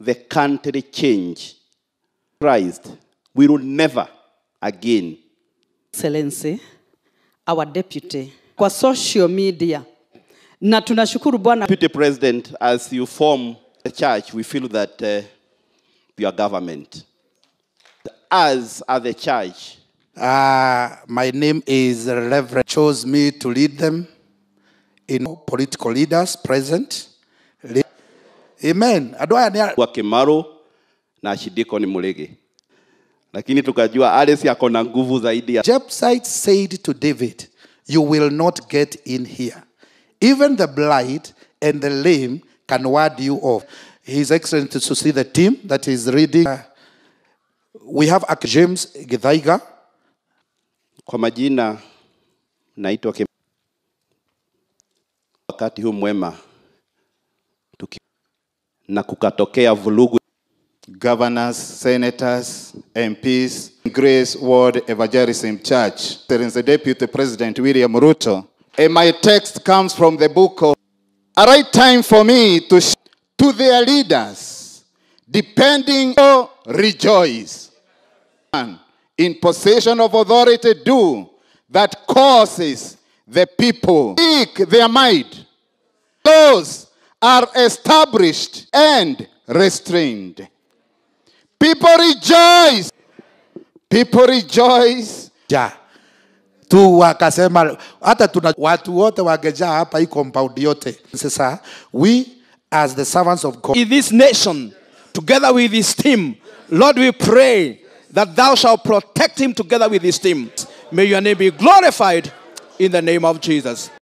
the country change. Christ, we will never again. Excellency, our deputy, kwa social media na tunashukuru bwana deputy president as you form the church we feel that uh, your government as are the church uh, my name is reverend chose me to lead them in political leaders present Amen. Andå ni wa Kimarå na ni Mulege. lakini tukajua Alex yako na nguvu zaidi ya Jebusite said to David, you will not get in here. Even the blind and the lame can ward you off. His Excellency to see the team that is reading. Uh, we have Ak James Githaiga. Kwa majina naitwa Kim. Wakati huu mwema na kukatokea vulugu Governors, senators, MPs, Grace Ward Evangelism Church, the Deputy President William Ruto. And my text comes from the book of A Right Time for Me to, to Their Leaders, Depending or Rejoice. And in possession of authority, do that causes the people seek their might. Those are established and restrained. People rejoice. People rejoice. Ja. Tu wakasema hata tuna watu wote wagejaa hapa hii compound yote. Sasa we as the servants of God in this nation together with his team Lord we pray that thou shalt protect him together with his team. May your name be glorified in the name of Jesus.